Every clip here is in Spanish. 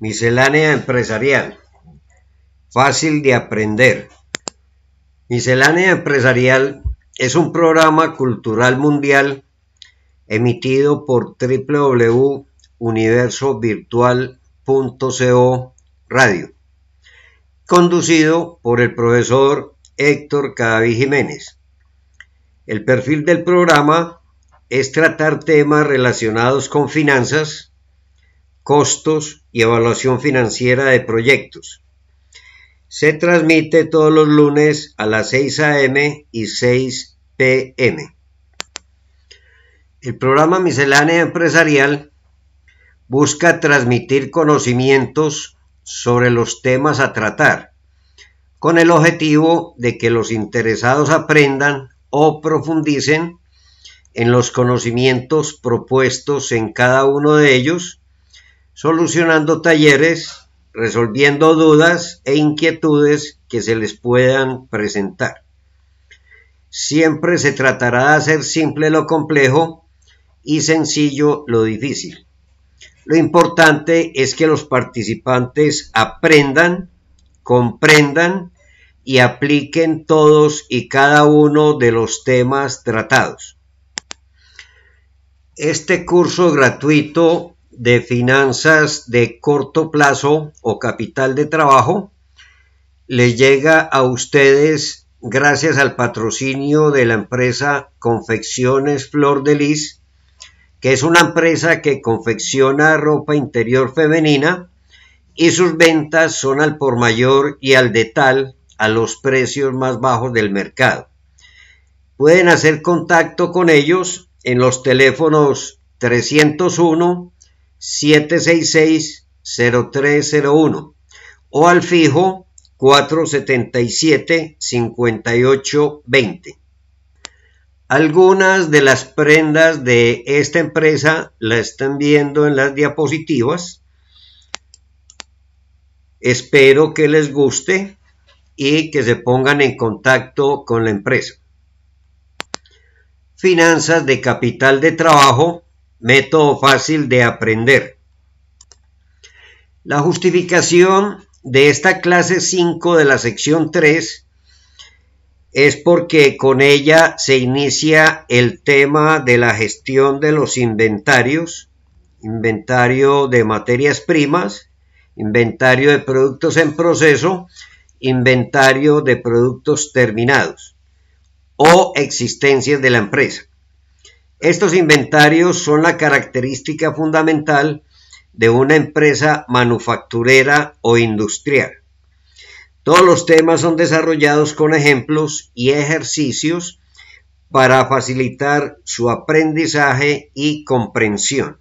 Miscelánea empresarial. Fácil de aprender. Miscelánea empresarial es un programa cultural mundial emitido por www.universovirtual.co radio, conducido por el profesor Héctor Cadaví Jiménez. El perfil del programa es tratar temas relacionados con finanzas, costos y evaluación financiera de proyectos. Se transmite todos los lunes a las 6 a.m. y 6 p.m. El programa Miscelánea Empresarial busca transmitir conocimientos sobre los temas a tratar, con el objetivo de que los interesados aprendan o profundicen en los conocimientos propuestos en cada uno de ellos solucionando talleres, resolviendo dudas e inquietudes que se les puedan presentar. Siempre se tratará de hacer simple lo complejo y sencillo lo difícil. Lo importante es que los participantes aprendan, comprendan y apliquen todos y cada uno de los temas tratados. Este curso gratuito de finanzas de corto plazo o capital de trabajo Les llega a ustedes gracias al patrocinio de la empresa Confecciones Flor de Lis, que es una empresa que confecciona ropa interior femenina y sus ventas son al por mayor y al de tal a los precios más bajos del mercado. Pueden hacer contacto con ellos en los teléfonos 301 766-0301 o al fijo 477-5820. Algunas de las prendas de esta empresa la están viendo en las diapositivas. Espero que les guste y que se pongan en contacto con la empresa. Finanzas de capital de trabajo método fácil de aprender. La justificación de esta clase 5 de la sección 3 es porque con ella se inicia el tema de la gestión de los inventarios, inventario de materias primas, inventario de productos en proceso, inventario de productos terminados o existencias de la empresa. Estos inventarios son la característica fundamental de una empresa manufacturera o industrial. Todos los temas son desarrollados con ejemplos y ejercicios para facilitar su aprendizaje y comprensión.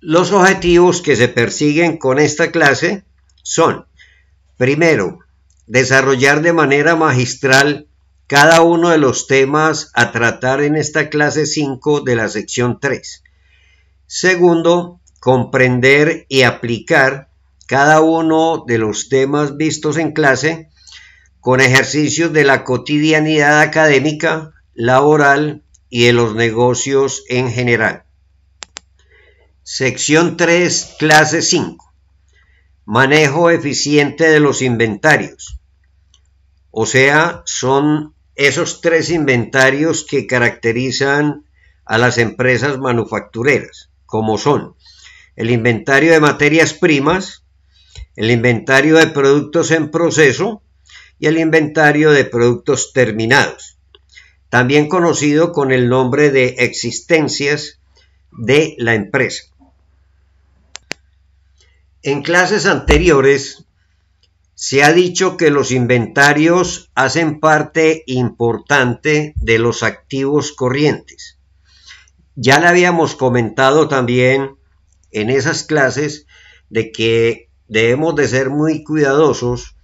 Los objetivos que se persiguen con esta clase son, primero, desarrollar de manera magistral cada uno de los temas a tratar en esta clase 5 de la sección 3. Segundo, comprender y aplicar cada uno de los temas vistos en clase con ejercicios de la cotidianidad académica, laboral y de los negocios en general. Sección 3, clase 5. Manejo eficiente de los inventarios. O sea, son esos tres inventarios que caracterizan a las empresas manufactureras, como son el inventario de materias primas, el inventario de productos en proceso y el inventario de productos terminados, también conocido con el nombre de existencias de la empresa. En clases anteriores se ha dicho que los inventarios hacen parte importante de los activos corrientes. Ya le habíamos comentado también en esas clases de que debemos de ser muy cuidadosos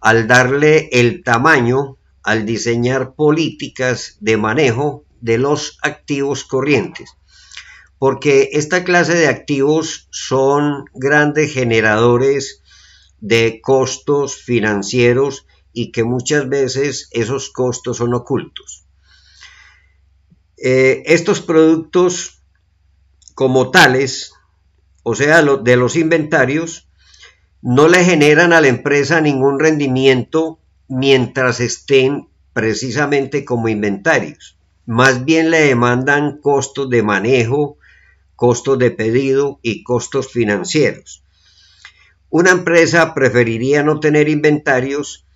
al darle el tamaño, al diseñar políticas de manejo de los activos corrientes. Porque esta clase de activos son grandes generadores de costos financieros y que muchas veces esos costos son ocultos. Eh, estos productos como tales, o sea, de los inventarios, no le generan a la empresa ningún rendimiento mientras estén precisamente como inventarios. Más bien le demandan costos de manejo, costos de pedido y costos financieros. Una empresa preferiría no tener inventarios,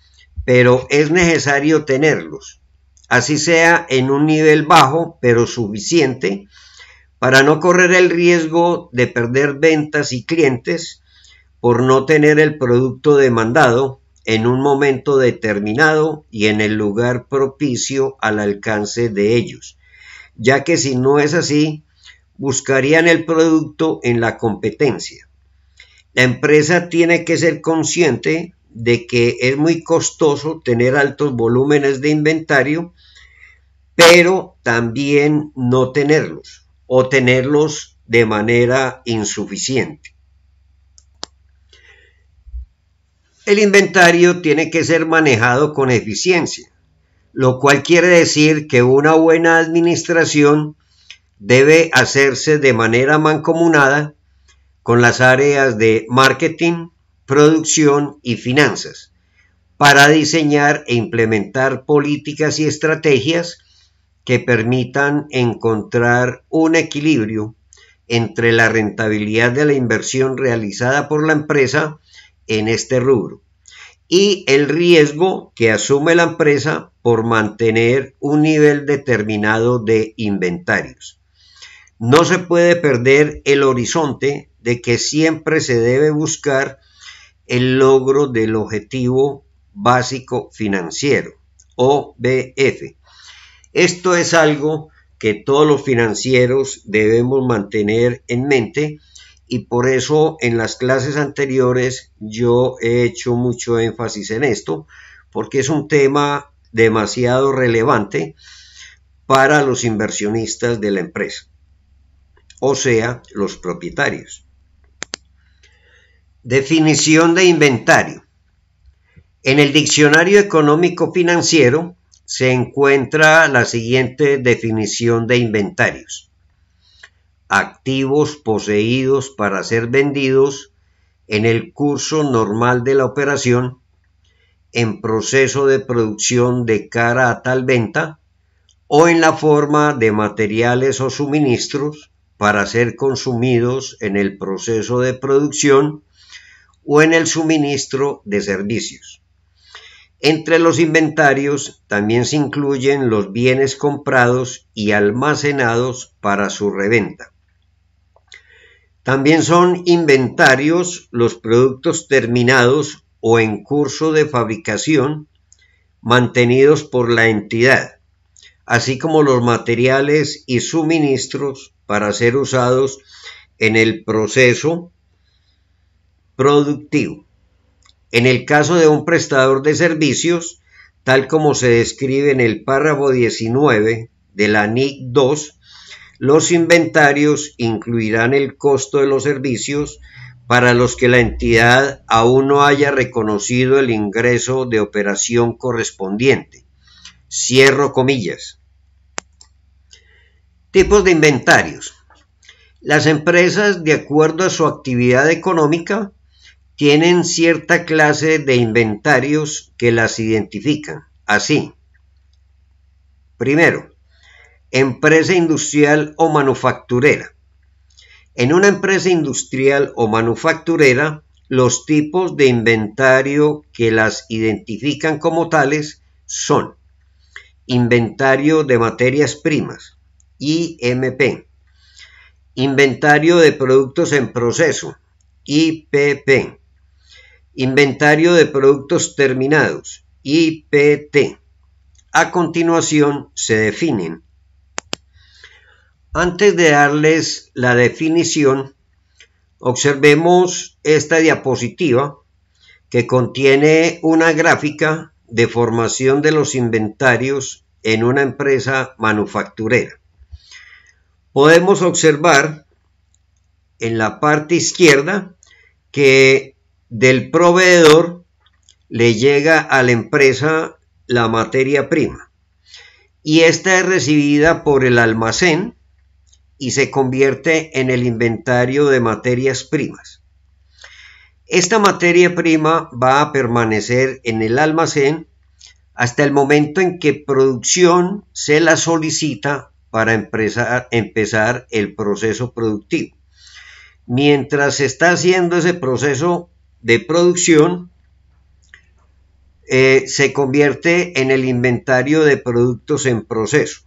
pero es necesario tenerlos, así sea en un nivel bajo, pero suficiente, para no correr el riesgo de perder ventas y clientes por no tener el producto demandado en un momento determinado y en el lugar propicio al alcance de ellos, ya que si no es así, buscarían el producto en la competencia. La empresa tiene que ser consciente de que es muy costoso tener altos volúmenes de inventario, pero también no tenerlos o tenerlos de manera insuficiente. El inventario tiene que ser manejado con eficiencia, lo cual quiere decir que una buena administración debe hacerse de manera mancomunada con las áreas de marketing, producción y finanzas para diseñar e implementar políticas y estrategias que permitan encontrar un equilibrio entre la rentabilidad de la inversión realizada por la empresa en este rubro y el riesgo que asume la empresa por mantener un nivel determinado de inventarios. No se puede perder el horizonte de que siempre se debe buscar el logro del objetivo básico financiero, OBF. Esto es algo que todos los financieros debemos mantener en mente y por eso en las clases anteriores yo he hecho mucho énfasis en esto, porque es un tema demasiado relevante para los inversionistas de la empresa, o sea, los propietarios. Definición de inventario. En el diccionario económico financiero se encuentra la siguiente definición de inventarios. Activos poseídos para ser vendidos en el curso normal de la operación, en proceso de producción de cara a tal venta o en la forma de materiales o suministros para ser consumidos en el proceso de producción o en el suministro de servicios. Entre los inventarios también se incluyen los bienes comprados y almacenados para su reventa. También son inventarios los productos terminados o en curso de fabricación mantenidos por la entidad, así como los materiales y suministros para ser usados en el proceso productivo. En el caso de un prestador de servicios, tal como se describe en el párrafo 19 de la NIC 2, los inventarios incluirán el costo de los servicios para los que la entidad aún no haya reconocido el ingreso de operación correspondiente. Cierro comillas. Tipos de inventarios. Las empresas, de acuerdo a su actividad económica, tienen cierta clase de inventarios que las identifican. Así, primero, empresa industrial o manufacturera. En una empresa industrial o manufacturera, los tipos de inventario que las identifican como tales son inventario de materias primas, IMP, inventario de productos en proceso, IPP, Inventario de Productos Terminados, IPT. A continuación se definen. Antes de darles la definición, observemos esta diapositiva que contiene una gráfica de formación de los inventarios en una empresa manufacturera. Podemos observar en la parte izquierda que del proveedor le llega a la empresa la materia prima y esta es recibida por el almacén y se convierte en el inventario de materias primas. Esta materia prima va a permanecer en el almacén hasta el momento en que producción se la solicita para empezar, el proceso productivo. Mientras se está haciendo ese proceso de producción eh, se convierte en el inventario de productos en proceso.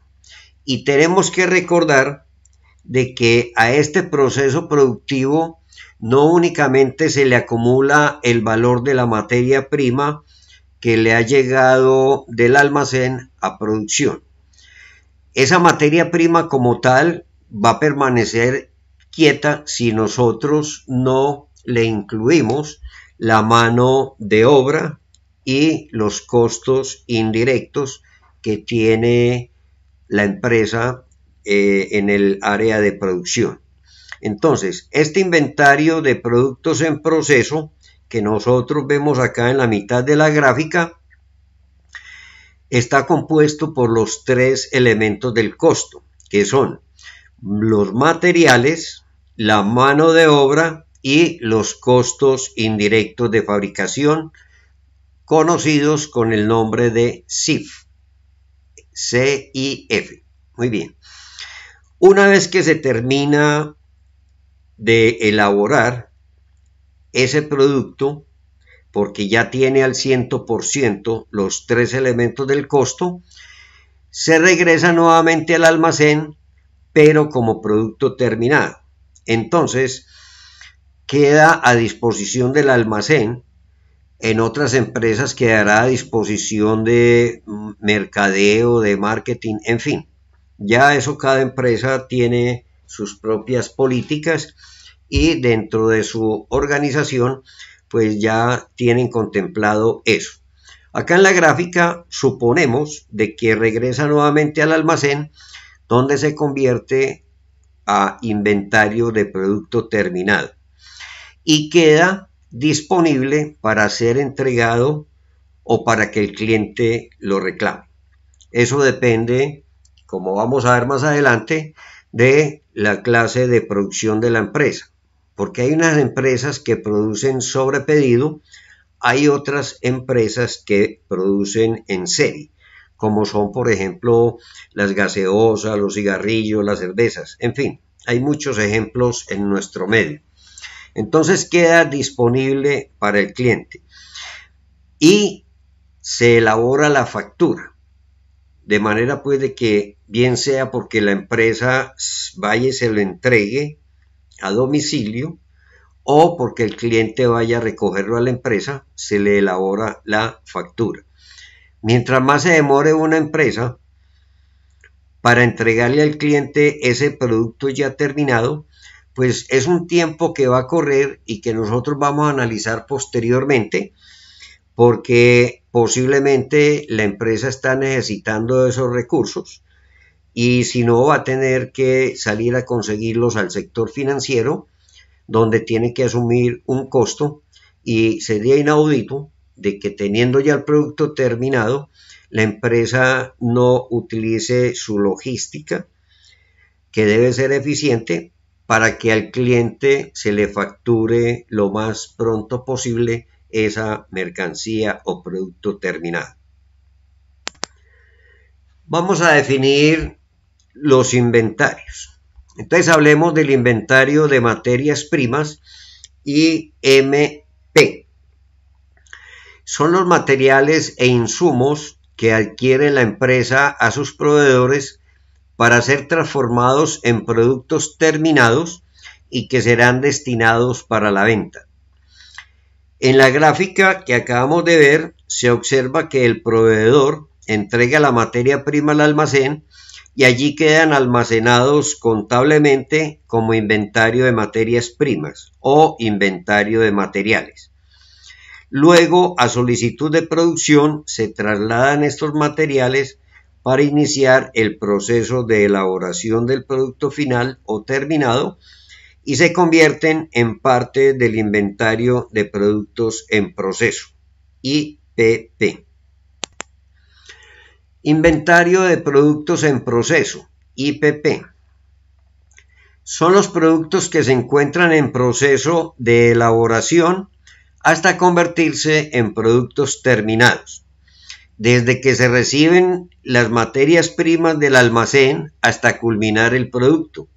Y tenemos que recordar de que a este proceso productivo no únicamente se le acumula el valor de la materia prima que le ha llegado del almacén a producción. Esa materia prima como tal va a permanecer quieta si nosotros no le incluimos la mano de obra y los costos indirectos que tiene la empresa eh, en el área de producción. Entonces, este inventario de productos en proceso que nosotros vemos acá en la mitad de la gráfica está compuesto por los tres elementos del costo, que son los materiales, la mano de obra y los costos indirectos de fabricación, conocidos con el nombre de CIF. C-I-F. Muy bien. Una vez que se termina de elaborar ese producto, porque ya tiene al 100% los tres elementos del costo, se regresa nuevamente al almacén, pero como producto terminado. Entonces, queda a disposición del almacén, en otras empresas quedará a disposición de mm, mercadeo, de marketing, en fin. Ya eso cada empresa tiene sus propias políticas y dentro de su organización pues ya tienen contemplado eso. Acá en la gráfica suponemos de que regresa nuevamente al almacén donde se convierte a inventario de producto terminado y queda disponible para ser entregado o para que el cliente lo reclame. Eso depende, como vamos a ver más adelante, de la clase de producción de la empresa. Porque hay unas empresas que producen sobre pedido, hay otras empresas que producen en serie, como son, por ejemplo, las gaseosas, los cigarrillos, las cervezas, en fin, hay muchos ejemplos en nuestro medio. Entonces queda disponible para el cliente y se elabora la factura. De manera pues de que bien sea porque la empresa vaya y se lo entregue a domicilio o porque el cliente vaya a recogerlo a la empresa, se le elabora la factura. Mientras más se demore una empresa para entregarle al cliente ese producto ya terminado, pues es un tiempo que va a correr y que nosotros vamos a analizar posteriormente porque posiblemente la empresa está necesitando esos recursos y si no va a tener que salir a conseguirlos al sector financiero donde tiene que asumir un costo y sería inaudito de que teniendo ya el producto terminado la empresa no utilice su logística que debe ser eficiente para que al cliente se le facture lo más pronto posible esa mercancía o producto terminado. Vamos a definir los inventarios. Entonces hablemos del inventario de materias primas y MP. Son los materiales e insumos que adquiere la empresa a sus proveedores para ser transformados en productos terminados y que serán destinados para la venta. En la gráfica que acabamos de ver se observa que el proveedor entrega la materia prima al almacén y allí quedan almacenados contablemente como inventario de materias primas o inventario de materiales. Luego, a solicitud de producción, se trasladan estos materiales para iniciar el proceso de elaboración del producto final o terminado y se convierten en parte del inventario de productos en proceso, IPP. Inventario de productos en proceso, IPP. Son los productos que se encuentran en proceso de elaboración hasta convertirse en productos terminados desde que se reciben las materias primas del almacén hasta culminar el producto.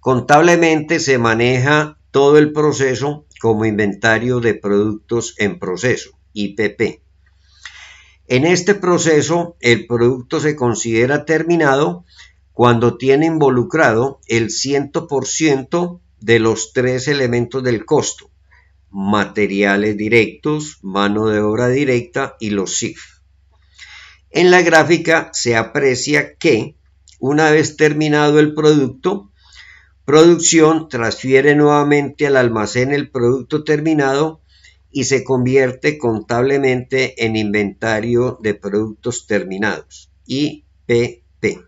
Contablemente se maneja todo el proceso como inventario de productos en proceso, IPP. En este proceso, el producto se considera terminado cuando tiene involucrado el 100% de los tres elementos del costo, materiales directos, mano de obra directa y los SIF. En la gráfica se aprecia que, una vez terminado el producto, producción transfiere nuevamente al almacén el producto terminado y se convierte contablemente en inventario de productos terminados, IPT.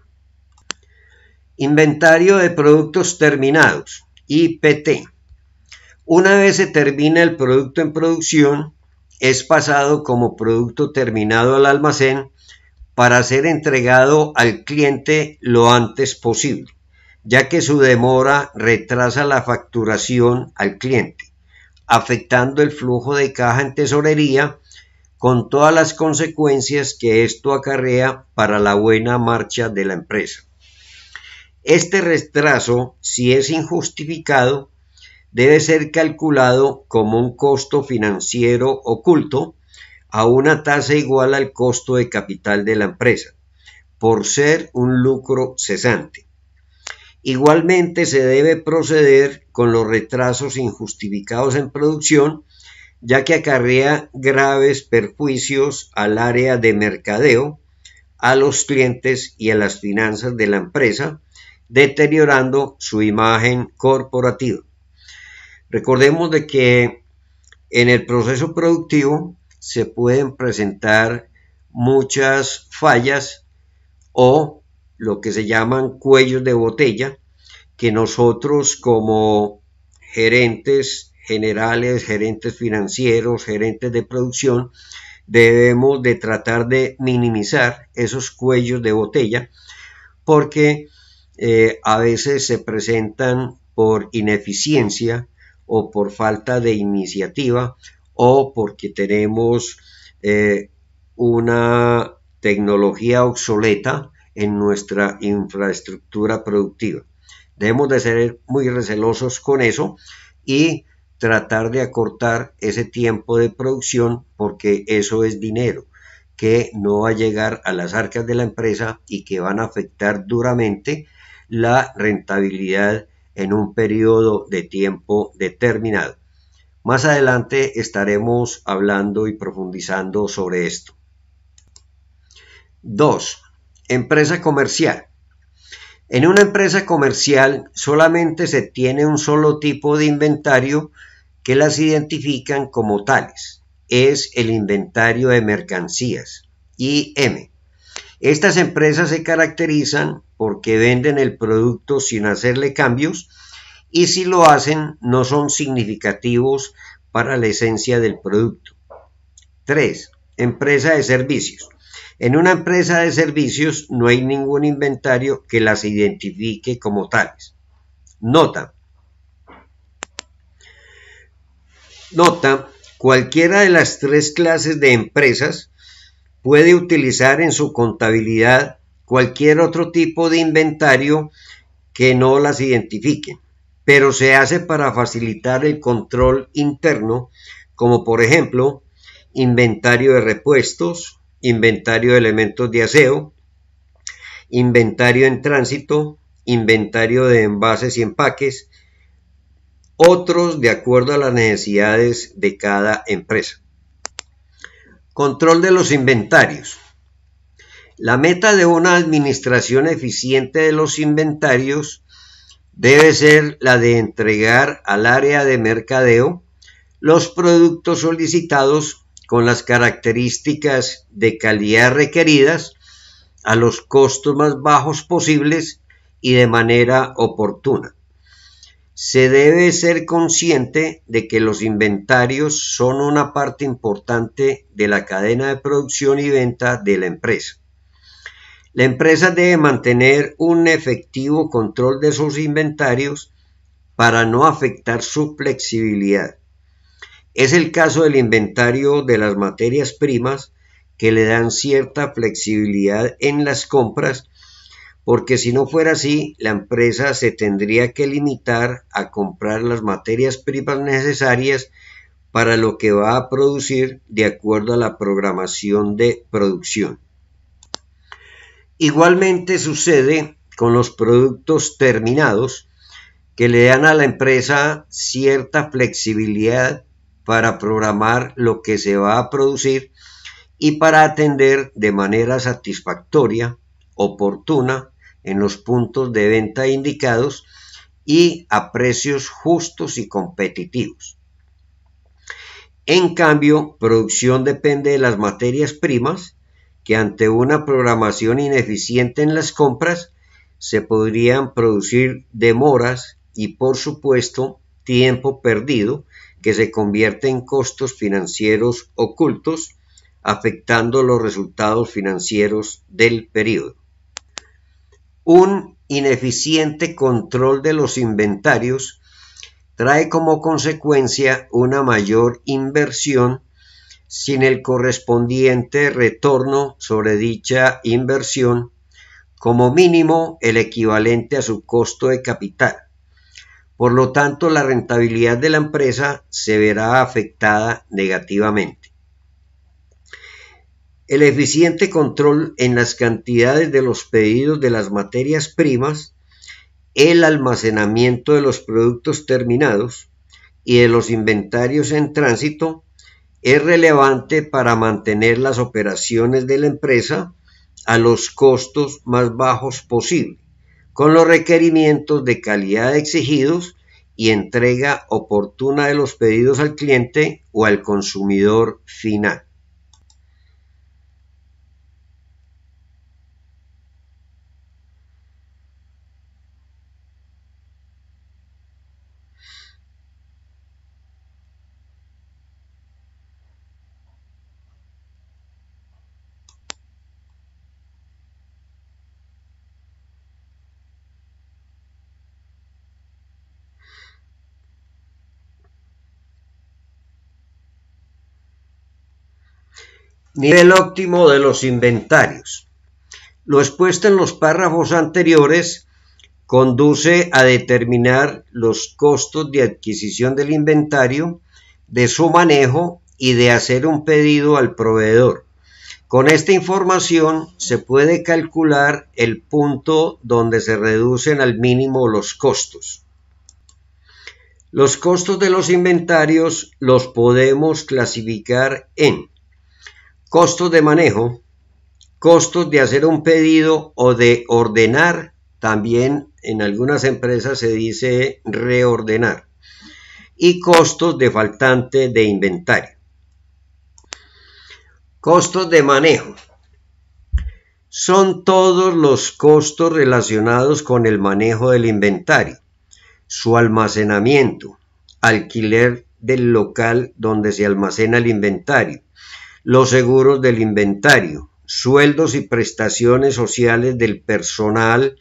Inventario de productos terminados, IPT. Una vez se termina el producto en producción, es pasado como producto terminado al almacén para ser entregado al cliente lo antes posible, ya que su demora retrasa la facturación al cliente, afectando el flujo de caja en tesorería con todas las consecuencias que esto acarrea para la buena marcha de la empresa. Este retraso, si es injustificado, debe ser calculado como un costo financiero oculto a una tasa igual al costo de capital de la empresa, por ser un lucro cesante. Igualmente se debe proceder con los retrasos injustificados en producción, ya que acarrea graves perjuicios al área de mercadeo, a los clientes y a las finanzas de la empresa, deteriorando su imagen corporativa. Recordemos de que en el proceso productivo se pueden presentar muchas fallas o lo que se llaman cuellos de botella que nosotros como gerentes generales, gerentes financieros, gerentes de producción, debemos de tratar de minimizar esos cuellos de botella porque eh, a veces se presentan por ineficiencia o por falta de iniciativa o porque tenemos eh, una tecnología obsoleta en nuestra infraestructura productiva. Debemos de ser muy recelosos con eso y tratar de acortar ese tiempo de producción porque eso es dinero que no va a llegar a las arcas de la empresa y que van a afectar duramente la rentabilidad en un periodo de tiempo determinado. Más adelante estaremos hablando y profundizando sobre esto. 2. Empresa comercial. En una empresa comercial solamente se tiene un solo tipo de inventario que las identifican como tales. Es el inventario de mercancías, IM. Estas empresas se caracterizan porque venden el producto sin hacerle cambios y si lo hacen no son significativos para la esencia del producto. 3. Empresa de servicios. En una empresa de servicios no hay ningún inventario que las identifique como tales. Nota. Nota, cualquiera de las tres clases de empresas puede utilizar en su contabilidad cualquier otro tipo de inventario que no las identifique pero se hace para facilitar el control interno, como por ejemplo inventario de repuestos, inventario de elementos de aseo, inventario en tránsito, inventario de envases y empaques, otros de acuerdo a las necesidades de cada empresa. Control de los inventarios. La meta de una administración eficiente de los inventarios debe ser la de entregar al área de mercadeo los productos solicitados con las características de calidad requeridas a los costos más bajos posibles y de manera oportuna. Se debe ser consciente de que los inventarios son una parte importante de la cadena de producción y venta de la empresa. La empresa debe mantener un efectivo control de sus inventarios para no afectar su flexibilidad. Es el caso del inventario de las materias primas que le dan cierta flexibilidad en las compras, porque si no fuera así, la empresa se tendría que limitar a comprar las materias primas necesarias para lo que va a producir de acuerdo a la programación de producción. Igualmente sucede con los productos terminados que le dan a la empresa cierta flexibilidad para programar lo que se va a producir y para atender de manera satisfactoria, oportuna, en los puntos de venta indicados y a precios justos y competitivos. En cambio, producción depende de las materias primas que ante una programación ineficiente en las compras se podrían producir demoras y por supuesto tiempo perdido que se convierte en costos financieros ocultos afectando los resultados financieros del periodo. Un ineficiente control de los inventarios trae como consecuencia una mayor inversión sin el correspondiente retorno sobre dicha inversión, como mínimo el equivalente a su costo de capital. Por lo tanto, la rentabilidad de la empresa se verá afectada negativamente. El eficiente control en las cantidades de los pedidos de las materias primas, el almacenamiento de los productos terminados y de los inventarios en tránsito es relevante para mantener las operaciones de la empresa a los costos más bajos posible, con los requerimientos de calidad exigidos y entrega oportuna de los pedidos al cliente o al consumidor final. Nivel óptimo de los inventarios. Lo expuesto en los párrafos anteriores conduce a determinar los costos de adquisición del inventario, de su manejo y de hacer un pedido al proveedor. Con esta información se puede calcular el punto donde se reducen al mínimo los costos. Los costos de los inventarios los podemos clasificar en costos de manejo, costos de hacer un pedido o de ordenar, también en algunas empresas se dice reordenar, y costos de faltante de inventario. Costos de manejo. Son todos los costos relacionados con el manejo del inventario, su almacenamiento, alquiler del local donde se almacena el inventario, los seguros del inventario, sueldos y prestaciones sociales del personal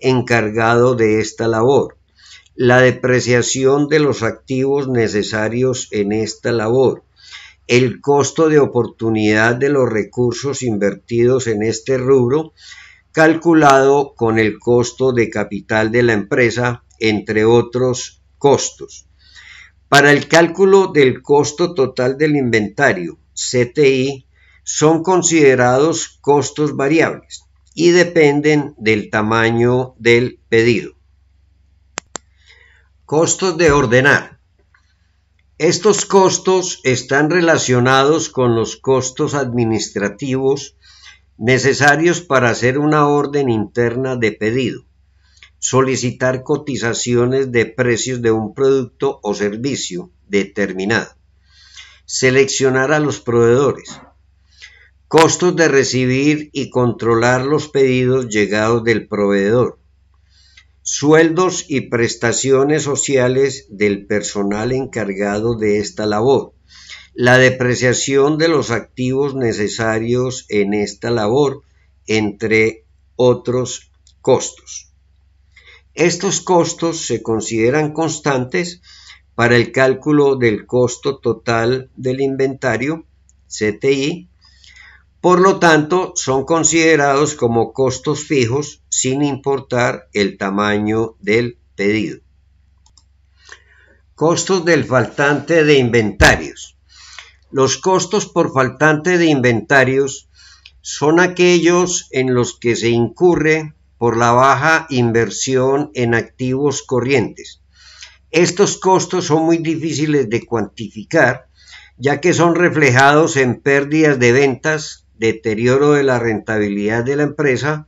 encargado de esta labor, la depreciación de los activos necesarios en esta labor, el costo de oportunidad de los recursos invertidos en este rubro, calculado con el costo de capital de la empresa, entre otros costos. Para el cálculo del costo total del inventario, CTI son considerados costos variables y dependen del tamaño del pedido. Costos de ordenar. Estos costos están relacionados con los costos administrativos necesarios para hacer una orden interna de pedido, solicitar cotizaciones de precios de un producto o servicio determinado, Seleccionar a los proveedores. Costos de recibir y controlar los pedidos llegados del proveedor. Sueldos y prestaciones sociales del personal encargado de esta labor. La depreciación de los activos necesarios en esta labor, entre otros costos. Estos costos se consideran constantes para el cálculo del costo total del inventario, CTI, por lo tanto, son considerados como costos fijos sin importar el tamaño del pedido. Costos del faltante de inventarios. Los costos por faltante de inventarios son aquellos en los que se incurre por la baja inversión en activos corrientes, estos costos son muy difíciles de cuantificar, ya que son reflejados en pérdidas de ventas, deterioro de la rentabilidad de la empresa,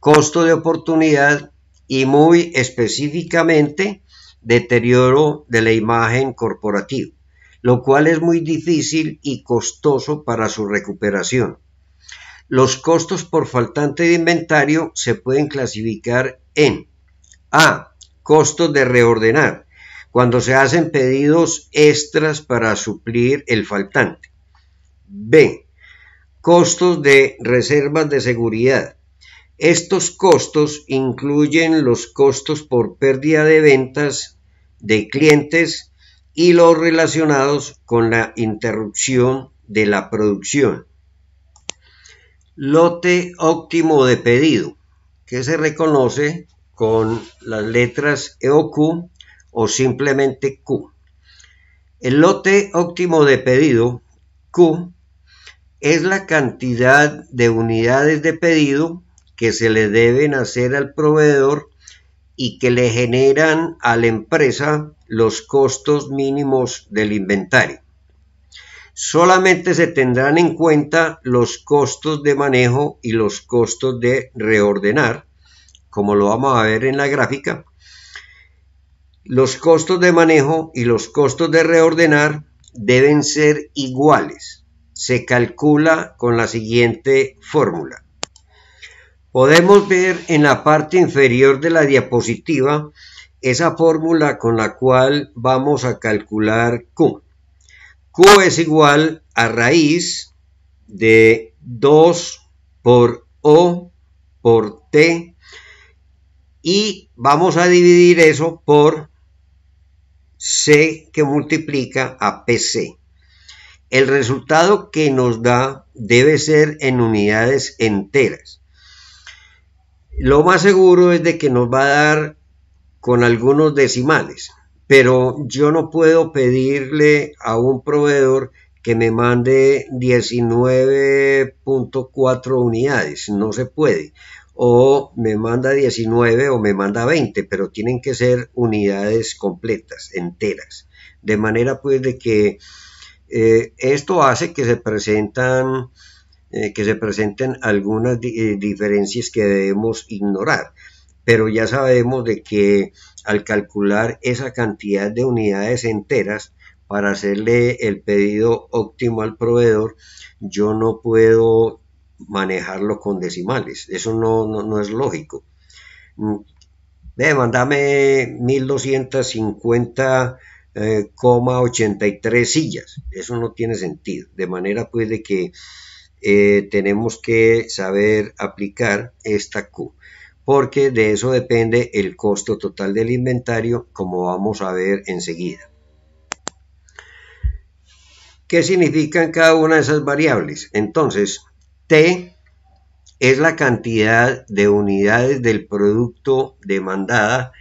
costo de oportunidad y muy específicamente deterioro de la imagen corporativa, lo cual es muy difícil y costoso para su recuperación. Los costos por faltante de inventario se pueden clasificar en A. Costos de reordenar cuando se hacen pedidos extras para suplir el faltante. B. Costos de reservas de seguridad. Estos costos incluyen los costos por pérdida de ventas de clientes y los relacionados con la interrupción de la producción. Lote óptimo de pedido, que se reconoce con las letras EOQ o simplemente Q. El lote óptimo de pedido, Q, es la cantidad de unidades de pedido que se le deben hacer al proveedor y que le generan a la empresa los costos mínimos del inventario. Solamente se tendrán en cuenta los costos de manejo y los costos de reordenar, como lo vamos a ver en la gráfica, los costos de manejo y los costos de reordenar deben ser iguales. Se calcula con la siguiente fórmula. Podemos ver en la parte inferior de la diapositiva esa fórmula con la cual vamos a calcular Q. Q es igual a raíz de 2 por O por T y vamos a dividir eso por C que multiplica a PC. El resultado que nos da debe ser en unidades enteras. Lo más seguro es de que nos va a dar con algunos decimales, pero yo no puedo pedirle a un proveedor que me mande 19.4 unidades, no se puede, o me manda 19 o me manda 20, pero tienen que ser unidades completas, enteras. De manera pues de que eh, esto hace que se presentan eh, que se presenten algunas eh, diferencias que debemos ignorar, pero ya sabemos de que al calcular esa cantidad de unidades enteras para hacerle el pedido óptimo al proveedor, yo no puedo manejarlo con decimales. Eso no, es lógico. mandame 1250,83 1250,83 sillas. Eso no tiene sentido. De manera pues de que eh, tenemos que saber aplicar esta Q. Porque de eso depende el costo total del inventario, como vamos a ver enseguida. ¿Qué significan cada una de esas variables? Entonces, T es la cantidad de unidades del producto demandada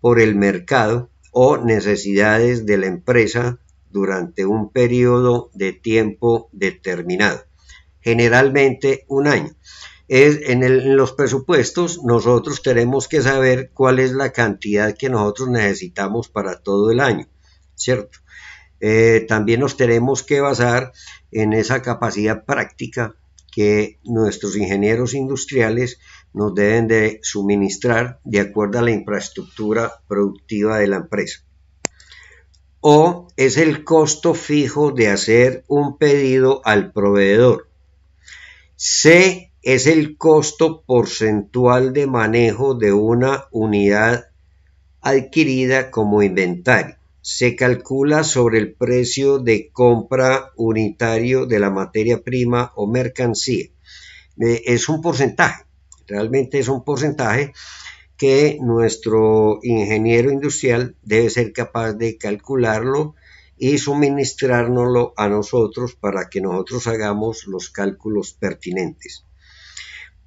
por el mercado o necesidades de la empresa durante un periodo de tiempo determinado, generalmente un año. en, los presupuestos nosotros tenemos que saber cuál es la cantidad que nosotros necesitamos para todo el año, ¿cierto? Eh, también nos tenemos que basar en esa capacidad práctica que nuestros ingenieros industriales nos deben de suministrar de acuerdo a la infraestructura productiva de la empresa. O es el costo fijo de hacer un pedido al proveedor. C es el costo porcentual de manejo de una unidad adquirida como inventario se calcula sobre el precio de compra unitario de la materia prima o mercancía. Eh, es un porcentaje, realmente es un porcentaje que nuestro ingeniero industrial debe ser capaz de calcularlo y suministrárnoslo a nosotros para que nosotros hagamos los cálculos pertinentes.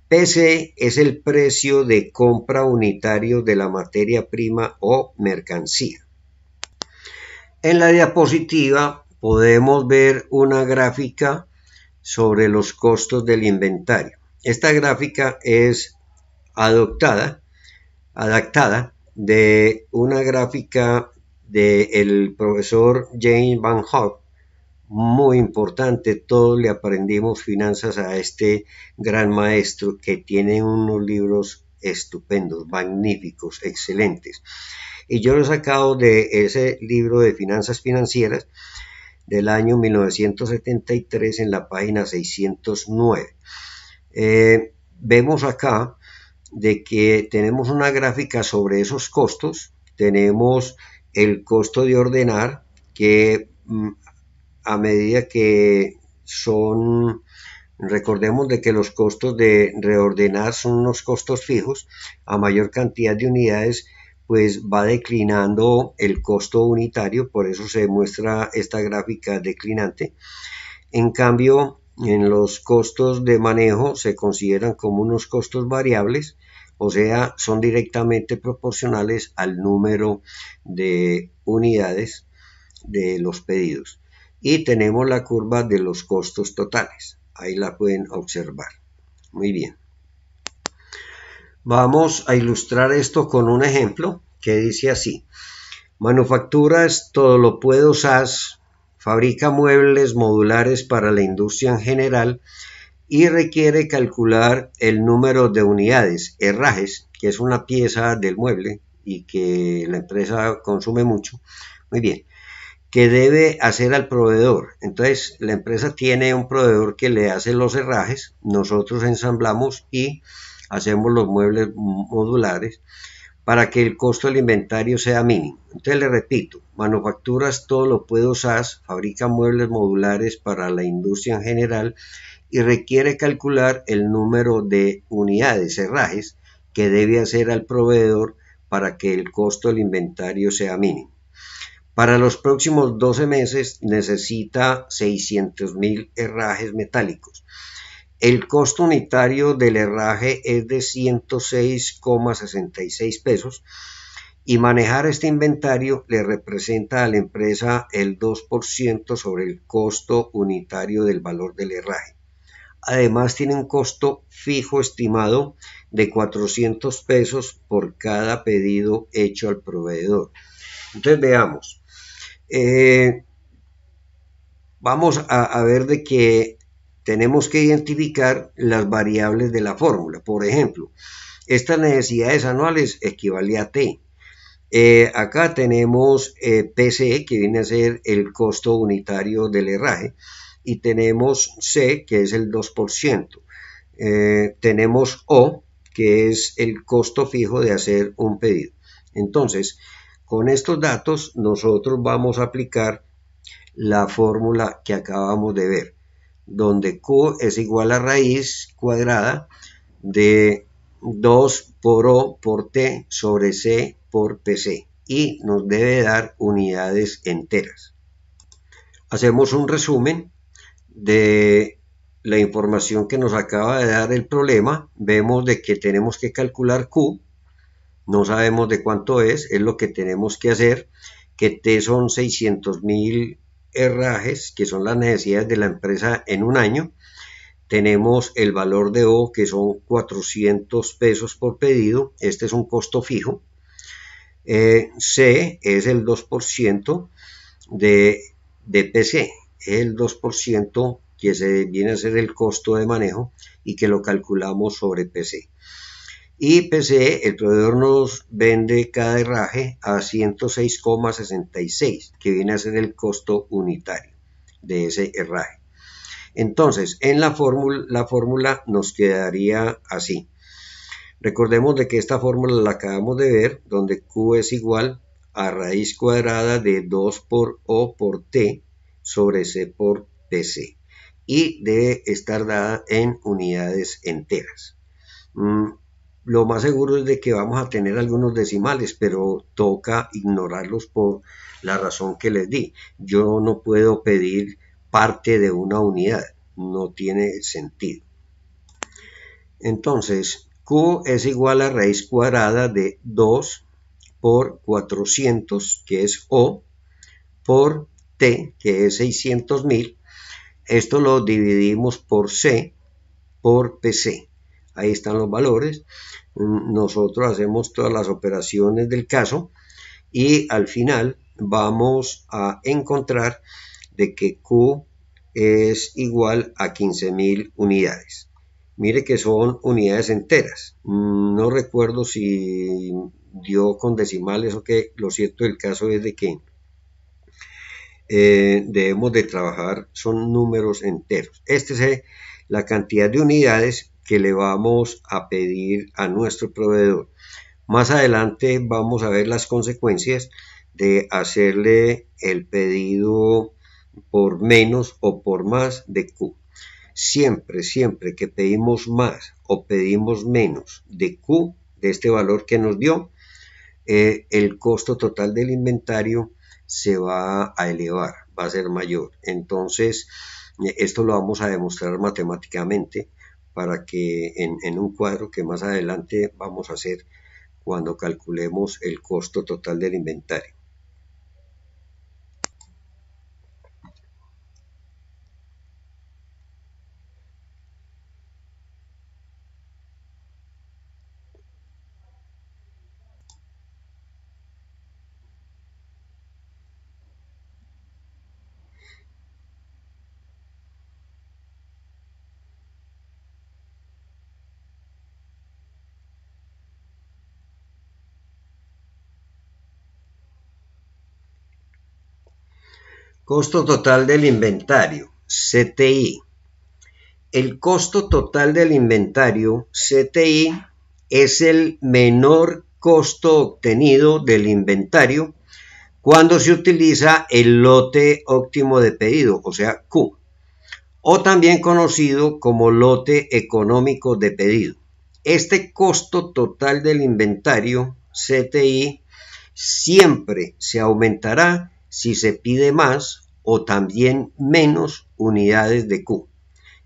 PC es el precio de compra unitario de la materia prima o mercancía. En la diapositiva podemos ver una gráfica sobre los costos del inventario. Esta gráfica es adoptada, adaptada de una gráfica del profesor James Van Hook, muy importante, todos le aprendimos finanzas a este gran maestro que tiene unos libros estupendos, magníficos, excelentes. Y yo lo he sacado de ese libro de finanzas financieras del año 1973 en la página 609. Eh, vemos acá de que tenemos una gráfica sobre esos costos. Tenemos el costo de ordenar que mm, a medida que son Recordemos de que los costos de reordenar son unos costos fijos. A mayor cantidad de unidades pues va declinando el costo unitario, por eso se muestra esta gráfica declinante. En cambio, en los costos de manejo se consideran como unos costos variables, o sea, son directamente proporcionales al número de unidades de los pedidos. Y tenemos la curva de los costos totales, ahí la pueden observar. Muy bien. Vamos a ilustrar esto con un ejemplo que dice así. Manufacturas Todo Lo Puedo SAS fabrica muebles modulares para la industria en general y requiere calcular el número de unidades, herrajes, que es una pieza del mueble y que la empresa consume mucho. Muy bien que debe hacer al proveedor. Entonces, la empresa tiene un proveedor que le hace los herrajes, nosotros ensamblamos y hacemos los muebles modulares para que el costo del inventario sea mínimo. Entonces le repito, manufacturas todo lo puedo usar, fabrica muebles modulares para la industria en general y requiere calcular el número de unidades, herrajes, que debe hacer al proveedor para que el costo del inventario sea mínimo. Para los próximos 12 meses necesita 600 mil herrajes metálicos el costo unitario del herraje es de 106,66 pesos y manejar este inventario le representa a la empresa el 2% sobre el costo unitario del valor del herraje. Además tiene un costo fijo estimado de 400 pesos por cada pedido hecho al proveedor. Entonces veamos. Eh, vamos a, ver de qué tenemos que identificar las variables de la fórmula. Por ejemplo, estas necesidades anuales equivale a T. Eh, acá tenemos eh, PC, e, que viene a ser el costo unitario del herraje, y tenemos C, que es el 2%. Eh, tenemos O, que es el costo fijo de hacer un pedido. Entonces, con estos datos nosotros vamos a aplicar la fórmula que acabamos de ver donde Q es igual a raíz cuadrada de 2 por O por T sobre C por PC y nos debe dar unidades enteras. Hacemos un resumen de la información que nos acaba de dar el problema. Vemos de que tenemos que calcular Q, no sabemos de cuánto es, es lo que tenemos que hacer, que T son 600 mil que son las necesidades de la empresa en un año. Tenemos el valor de O, que son 400 pesos por pedido. Este es un costo fijo. Eh, C es el 2% de, de PC, es el 2% que se viene a ser el costo de manejo y que lo calculamos sobre PC. Y Pc, e, el proveedor nos vende cada herraje a 106,66, que viene a ser el costo unitario de ese herraje. Entonces, en la fórmula, la fórmula nos quedaría así. Recordemos de que esta fórmula la acabamos de ver, donde Q es igual a raíz cuadrada de 2 por O por T sobre C por PC y debe estar dada en unidades enteras. Mm, lo más seguro es de que vamos a tener algunos decimales, pero toca ignorarlos por la razón que les di. Yo no puedo pedir parte de una unidad, no tiene sentido. Entonces, Q es igual a raíz cuadrada de 2 por 400, que es O, por T, que es 600.000. Esto lo dividimos por C, por PC ahí están los valores, nosotros hacemos todas las operaciones del caso y al final vamos a encontrar de que Q es igual a 15.000 unidades. Mire que son unidades enteras. No recuerdo si dio con decimales o qué. Lo cierto del caso es de que eh, debemos de trabajar son números enteros. Esta es eh, la cantidad de unidades que le vamos a pedir a nuestro proveedor. Más adelante vamos a ver las consecuencias de hacerle el pedido por menos o por más de Q. Siempre, siempre que pedimos más o pedimos menos de Q, de este valor que nos dio, eh, el costo total del inventario se va a elevar, va a ser mayor. Entonces, eh, esto lo vamos a demostrar matemáticamente para que en, en, un cuadro que más adelante vamos a hacer cuando calculemos el costo total del inventario. Costo total del inventario, CTI. El costo total del inventario, CTI, es el menor costo obtenido del inventario cuando se utiliza el lote óptimo de pedido, o sea, Q, o también conocido como lote económico de pedido. Este costo total del inventario, CTI, siempre se aumentará si se pide más o también menos unidades de Q.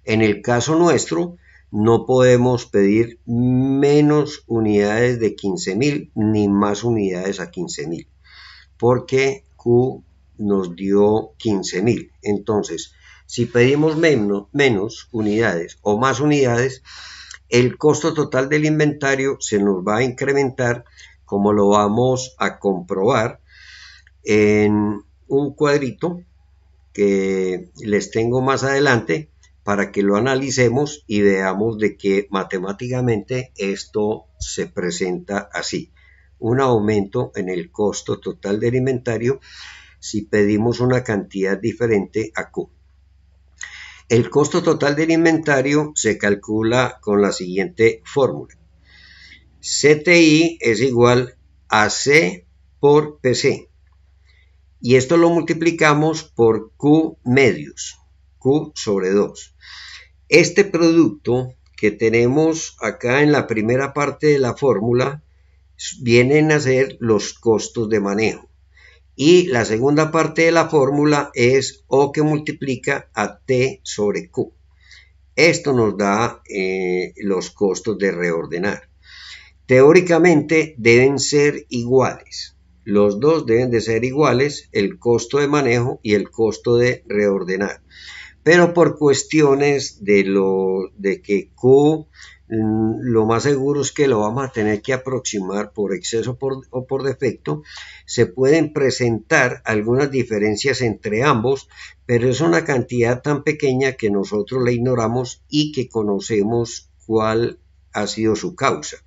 En el caso nuestro, no podemos pedir menos unidades de 15.000 ni más unidades a 15.000, porque Q nos dio 15.000. Entonces, si pedimos menos, unidades o más unidades, el costo total del inventario se nos va a incrementar, como lo vamos a comprobar en un cuadrito que les tengo más adelante para que lo analicemos y veamos de que matemáticamente esto se presenta así. Un aumento en el costo total del inventario si pedimos una cantidad diferente a Q. El costo total del inventario se calcula con la siguiente fórmula. CTI es igual a C por PC y esto lo multiplicamos por Q medios, Q sobre 2. Este producto que tenemos acá en la primera parte de la fórmula vienen a ser los costos de manejo. Y la segunda parte de la fórmula es O que multiplica a T sobre Q. Esto nos da eh, los costos de reordenar. Teóricamente deben ser iguales los dos deben de ser iguales, el costo de manejo y el costo de reordenar. Pero por cuestiones de, lo, de que Q mm, lo más seguro es que lo vamos a tener que aproximar por exceso o por defecto. Se pueden presentar algunas diferencias entre ambos, pero es una cantidad tan pequeña que nosotros la ignoramos y que conocemos cuál ha sido su causa.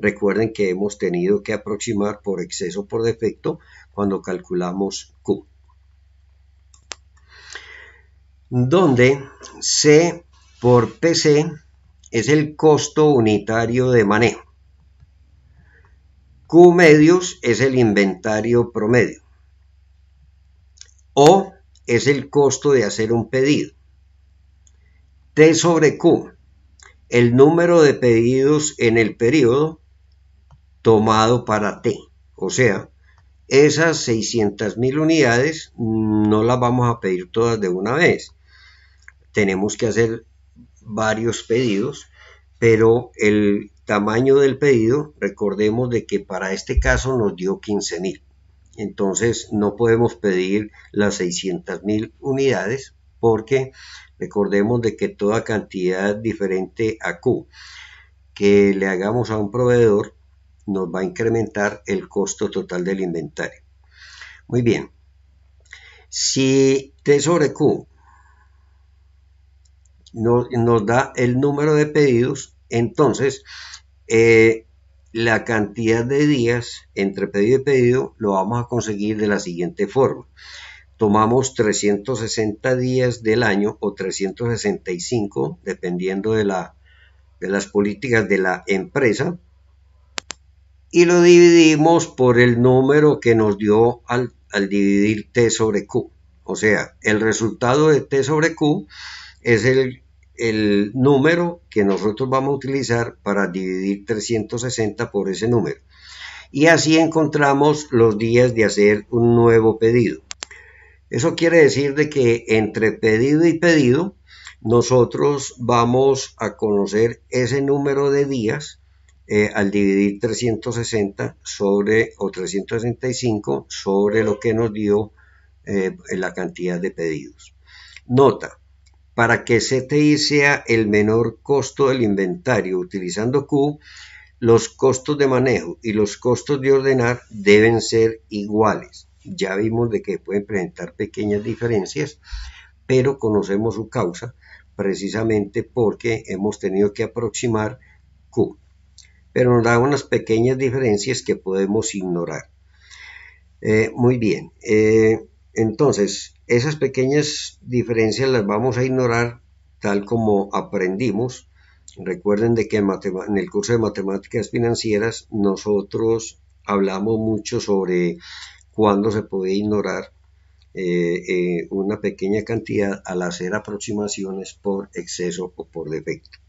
Recuerden que hemos tenido que aproximar por exceso por defecto cuando calculamos Q. Donde C por PC es el costo unitario de manejo. Q medios es el inventario promedio. O es el costo de hacer un pedido. T sobre Q, el número de pedidos en el periodo tomado para T. O sea, esas mil unidades no las vamos a pedir todas de una vez. Tenemos que hacer varios pedidos, pero el tamaño del pedido, recordemos de que para este caso nos dio 15.000. Entonces no podemos pedir las mil unidades porque recordemos de que toda cantidad diferente a Q que le hagamos a un proveedor nos va a incrementar el costo total del inventario. Muy bien. Si T sobre Q nos, da el número de pedidos, entonces eh, la cantidad de días entre pedido y pedido lo vamos a conseguir de la siguiente forma. Tomamos 360 días del año o 365, dependiendo de las políticas de la empresa, y lo dividimos por el número que nos dio al, dividir t sobre q. O sea, el resultado de t sobre q es el, número que nosotros vamos a utilizar para dividir 360 por ese número. Y así encontramos los días de hacer un nuevo pedido. Eso quiere decir de que entre pedido y pedido, nosotros vamos a conocer ese número de días eh, al dividir 360 sobre o 365 sobre lo que nos dio eh, la cantidad de pedidos. Nota, para que CTI sea el menor costo del inventario utilizando Q, los costos de manejo y los costos de ordenar deben ser iguales. Ya vimos de que pueden presentar pequeñas diferencias, pero conocemos su causa precisamente porque hemos tenido que aproximar Q pero nos da unas pequeñas diferencias que podemos ignorar. Eh, muy bien, eh, entonces esas pequeñas diferencias las vamos a ignorar tal como aprendimos. Recuerden de que en, el curso de matemáticas financieras nosotros hablamos mucho sobre cuándo se puede ignorar eh, una pequeña cantidad al hacer aproximaciones por exceso o por defecto.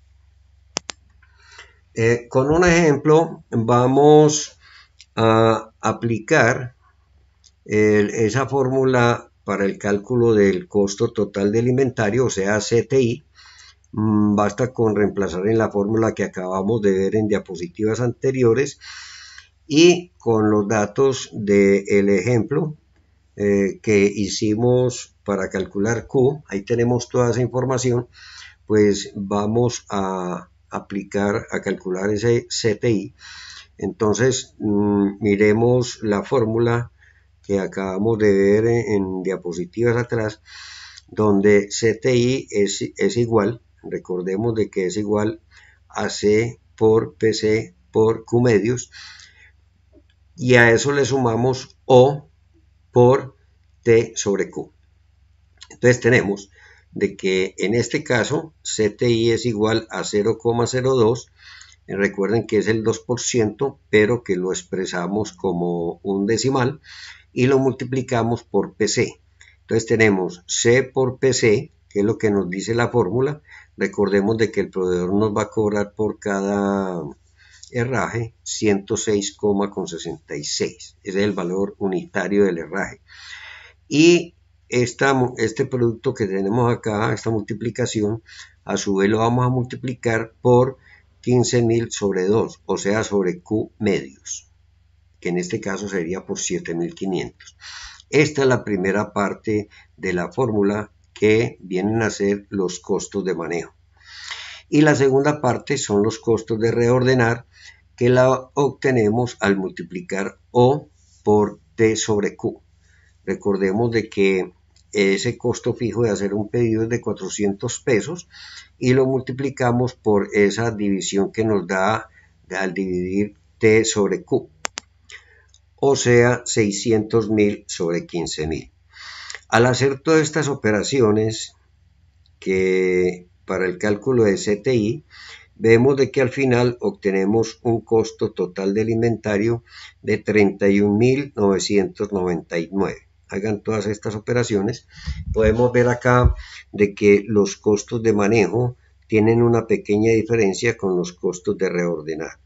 Eh, con un ejemplo vamos a aplicar esa fórmula para el cálculo del costo total del inventario, o sea, CTI. Mm, basta con reemplazar en la fórmula que acabamos de ver en diapositivas anteriores y con los datos del ejemplo eh, que hicimos para calcular Q, ahí tenemos toda esa información, pues vamos a aplicar, a calcular ese CTI. Entonces, mm, miremos la fórmula que acabamos de ver en, diapositivas atrás, donde CTI es, es, igual, recordemos de que es igual a C por PC por Q medios, y a eso le sumamos O por T sobre Q. Entonces tenemos de que en este caso CTI es igual a 0,02. Eh, recuerden que es el 2%, pero que lo expresamos como un decimal y lo multiplicamos por PC. Entonces tenemos C por PC, que es lo que nos dice la fórmula. Recordemos de que el proveedor nos va a cobrar por cada herraje 106,66. Ese es el valor unitario del herraje. Y este producto que tenemos acá, esta multiplicación, a su vez lo vamos a multiplicar por 15.000 sobre 2, o sea, sobre Q medios, que en este caso sería por 7.500. Esta es la primera parte de la fórmula que vienen a ser los costos de manejo. Y la segunda parte son los costos de reordenar, que la obtenemos al multiplicar O por T sobre Q. Recordemos de que ese costo fijo de hacer un pedido de 400 pesos y lo multiplicamos por esa división que nos da al dividir T sobre Q, o sea 600 mil sobre 15 mil. Al hacer todas estas operaciones que para el cálculo de CTI, vemos de que al final obtenemos un costo total del inventario de 31.999 hagan todas estas operaciones, podemos ver acá de que los costos de manejo tienen una pequeña diferencia con los costos de reordenar.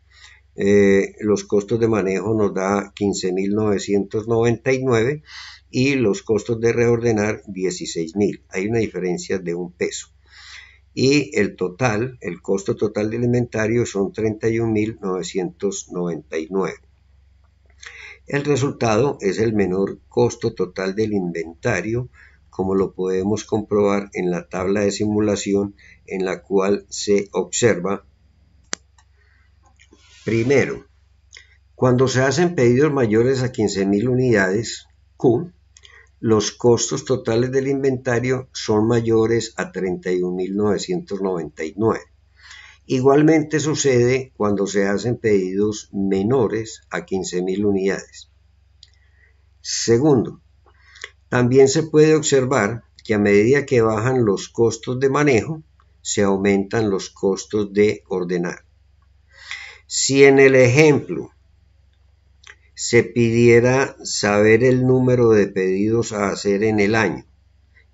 Eh, los costos de manejo nos da 15.999 y los costos de reordenar 16.000. Hay una diferencia de un peso. Y el total, el costo total de inventario son 31.999. El resultado es el menor costo total del inventario, como lo podemos comprobar en la tabla de simulación en la cual se observa primero cuando se hacen pedidos mayores a 15.000 unidades Q los costos totales del inventario son mayores a 31.999 Igualmente sucede cuando se hacen pedidos menores a 15.000 unidades. Segundo, también se puede observar que a medida que bajan los costos de manejo, se aumentan los costos de ordenar. Si en el ejemplo se pidiera saber el número de pedidos a hacer en el año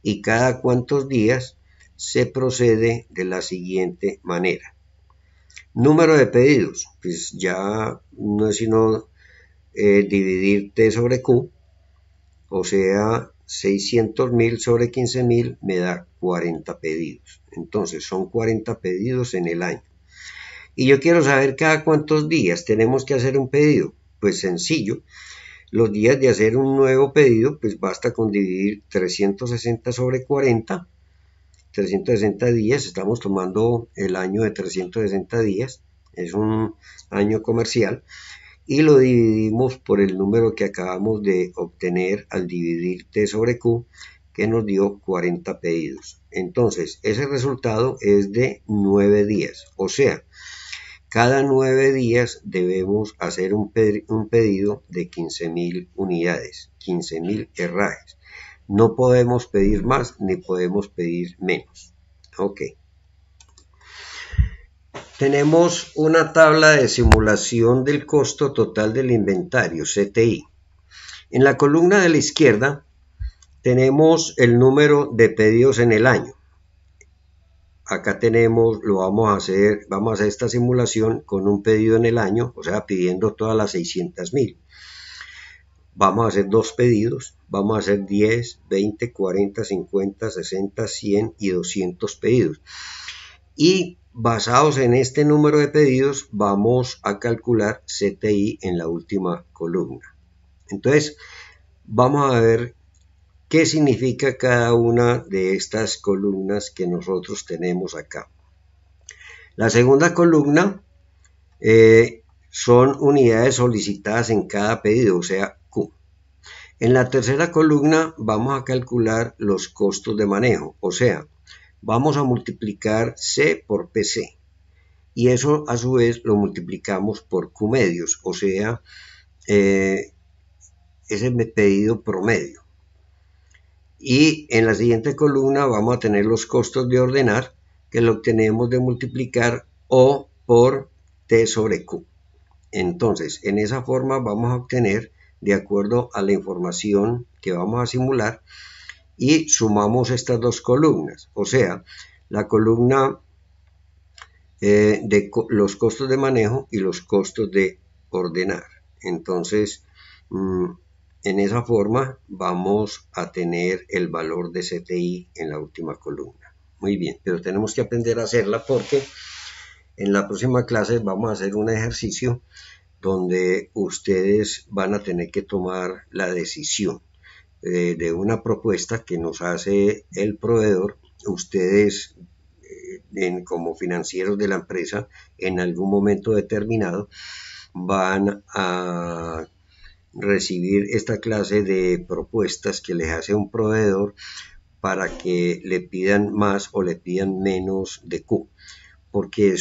y cada cuantos días, se procede de la siguiente manera. Número de pedidos, pues ya no es sino eh, dividir T sobre Q, o sea, 600.000 sobre 15.000 me da 40 pedidos. Entonces son 40 pedidos en el año. Y yo quiero saber cada cuántos días tenemos que hacer un pedido. Pues sencillo, los días de hacer un nuevo pedido, pues basta con dividir 360 sobre 40 360 días, estamos tomando el año de 360 días, es un año comercial, y lo dividimos por el número que acabamos de obtener al dividir T sobre Q, que nos dio 40 pedidos. Entonces, ese resultado es de 9 días, o sea, cada 9 días debemos hacer un, pedido de 15.000 unidades, 15.000 herrajes. No podemos pedir más ni podemos pedir menos. Ok. Tenemos una tabla de simulación del costo total del inventario, CTI. En la columna de la izquierda tenemos el número de pedidos en el año. Acá tenemos, lo vamos a hacer, vamos a hacer esta simulación con un pedido en el año, o sea, pidiendo todas las 600 mil vamos a hacer dos pedidos, vamos a hacer 10, 20, 40, 50, 60, 100 y 200 pedidos. Y basados en este número de pedidos, vamos a calcular CTI en la última columna. Entonces, vamos a ver qué significa cada una de estas columnas que nosotros tenemos acá. La segunda columna eh, son unidades solicitadas en cada pedido, o sea, en la tercera columna vamos a calcular los costos de manejo, o sea, vamos a multiplicar C por PC. Y eso a su vez lo multiplicamos por Q medios, o sea, eh, ese pedido promedio. Y en la siguiente columna vamos a tener los costos de ordenar, que lo obtenemos de multiplicar O por T sobre Q. Entonces, en esa forma vamos a obtener de acuerdo a la información que vamos a simular y sumamos estas dos columnas, o sea, la columna eh, de los costos de manejo y los costos de ordenar. Entonces, mm, en esa forma vamos a tener el valor de CTI en la última columna. Muy bien, pero tenemos que aprender a hacerla porque en la próxima clase vamos a hacer un ejercicio donde ustedes van a tener que tomar la decisión eh, de una propuesta que nos hace el proveedor. Ustedes, eh, como financieros de la empresa, en algún momento determinado, van a recibir esta clase de propuestas que les hace un proveedor para que le pidan más o le pidan menos de Q, porque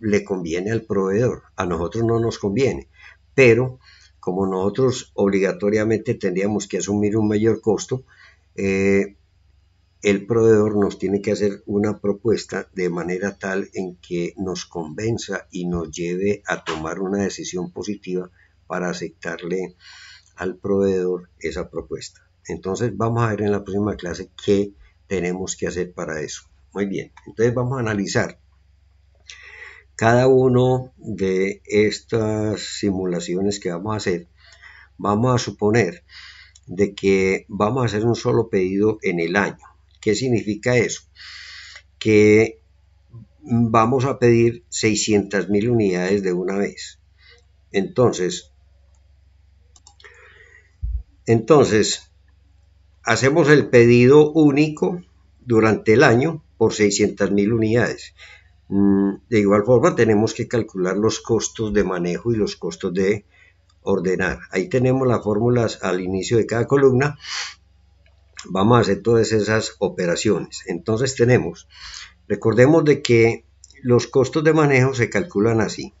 le conviene al proveedor, a nosotros no nos conviene, pero como nosotros obligatoriamente tendríamos que asumir un mayor costo, eh, el proveedor nos tiene que hacer una propuesta de manera tal en que nos convenza y nos lleve a tomar una decisión positiva para aceptarle al proveedor esa propuesta. Entonces vamos a ver en la próxima clase qué tenemos que hacer para eso. Muy bien, entonces vamos a analizar cada uno de estas simulaciones que vamos a hacer, vamos a suponer de que vamos a hacer un solo pedido en el año. ¿Qué significa eso? Que vamos a pedir 600.000 unidades de una vez. Entonces, entonces, hacemos el pedido único durante el año por 600.000 unidades. Mm, de igual forma, tenemos que calcular los costos de manejo y los costos de ordenar. Ahí tenemos las fórmulas al inicio de cada columna. Vamos a hacer todas esas operaciones. Entonces tenemos, recordemos de que los costos de manejo se calculan así.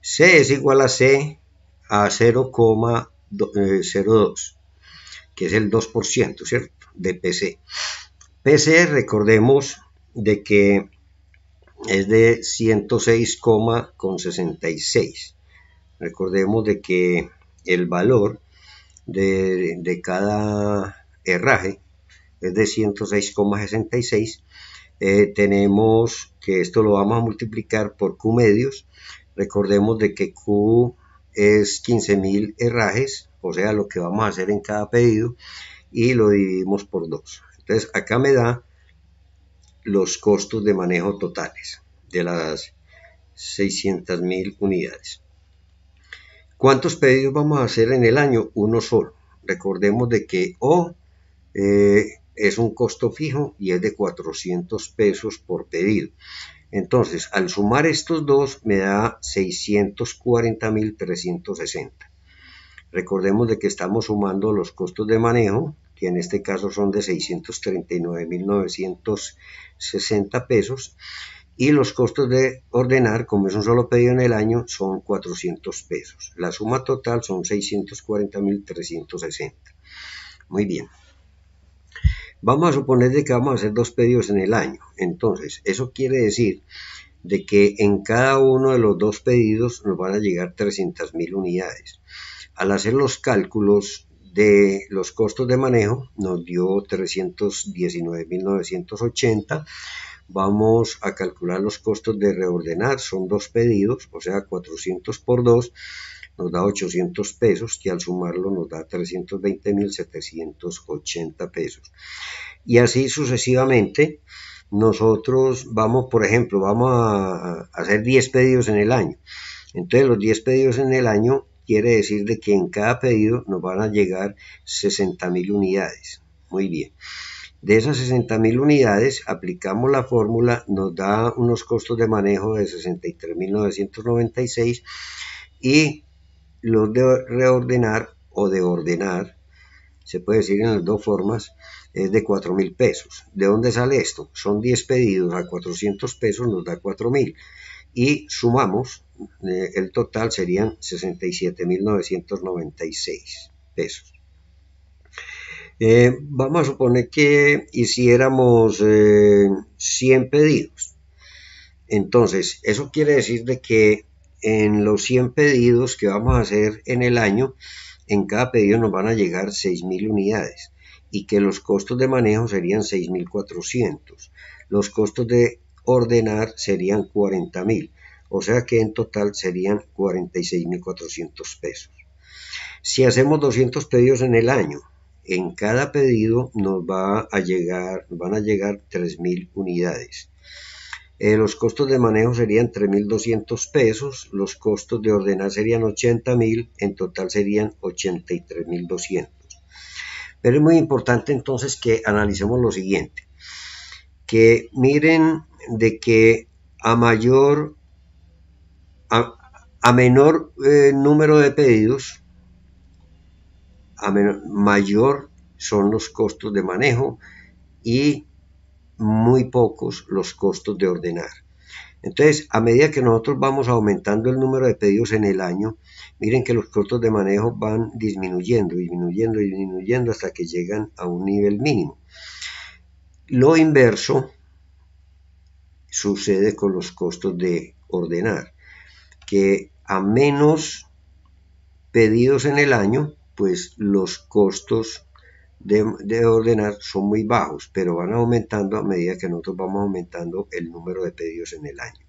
C es igual a C a 0,02, que es el 2%, ¿cierto? De PC. PC, recordemos de que es de 106,66. Recordemos de que el valor de, cada herraje es de 106,66. Eh, tenemos que esto lo vamos a multiplicar por Q medios. Recordemos de que Q es 15.000 herrajes, o sea, lo que vamos a hacer en cada pedido, y lo dividimos por 2. Entonces, acá me da los costos de manejo totales de las 600.000 unidades. ¿Cuántos pedidos vamos a hacer en el año? Uno solo. Recordemos de que O eh, es un costo fijo y es de 400 pesos por pedido. Entonces, al sumar estos dos me da 640.360. Recordemos de que estamos sumando los costos de manejo, que en este caso son de 639.960 pesos, y los costos de ordenar, como es un solo pedido en el año, son 400 pesos. La suma total son 640.360. Muy bien. Vamos a suponer de que vamos a hacer dos pedidos en el año. Entonces, eso quiere decir de que en cada uno de los dos pedidos nos van a llegar 300.000 unidades. Al hacer los cálculos de los costos de manejo nos dio 319.980. Vamos a calcular los costos de reordenar, son dos pedidos, o sea, 400 por 2 nos da 800 pesos, que al sumarlo nos da 320.780 pesos. Y así sucesivamente, nosotros vamos, por ejemplo, vamos a hacer 10 pedidos en el año. Entonces los 10 pedidos en el año quiere decir de que en cada pedido nos van a llegar 60.000 unidades. Muy bien. De esas 60.000 unidades, aplicamos la fórmula, nos da unos costos de manejo de 63.996 y los de reordenar o de ordenar, se puede decir en las dos formas, es de 4.000 pesos. ¿De dónde sale esto? Son 10 pedidos a 400 pesos, nos da 4.000 y sumamos, eh, el total serían 67.996 pesos. Eh, vamos a suponer que hiciéramos 100 eh, pedidos. Entonces, eso quiere decir de que en los 100 pedidos que vamos a hacer en el año, en cada pedido nos van a llegar 6.000 unidades y que los costos de manejo serían 6.400, los costos de ordenar serían 40 mil. O sea que en total serían 46.400 pesos. Si hacemos 200 pedidos en el año, en cada pedido nos va a llegar, van a llegar 3.000 unidades. Eh, los costos de manejo serían 3.200 pesos, los costos de ordenar serían 80.000, en total serían 83.200. Pero es muy importante entonces que analicemos lo siguiente, que miren de que a mayor, a, menor eh, número de pedidos, a mayor son los costos de manejo y muy pocos los costos de ordenar. Entonces, a medida que nosotros vamos aumentando el número de pedidos en el año, miren que los costos de manejo van disminuyendo, disminuyendo, disminuyendo hasta que llegan a un nivel mínimo. Lo inverso sucede con los costos de ordenar, que a menos pedidos en el año, pues los costos de, ordenar son muy bajos, pero van aumentando a medida que nosotros vamos aumentando el número de pedidos en el año.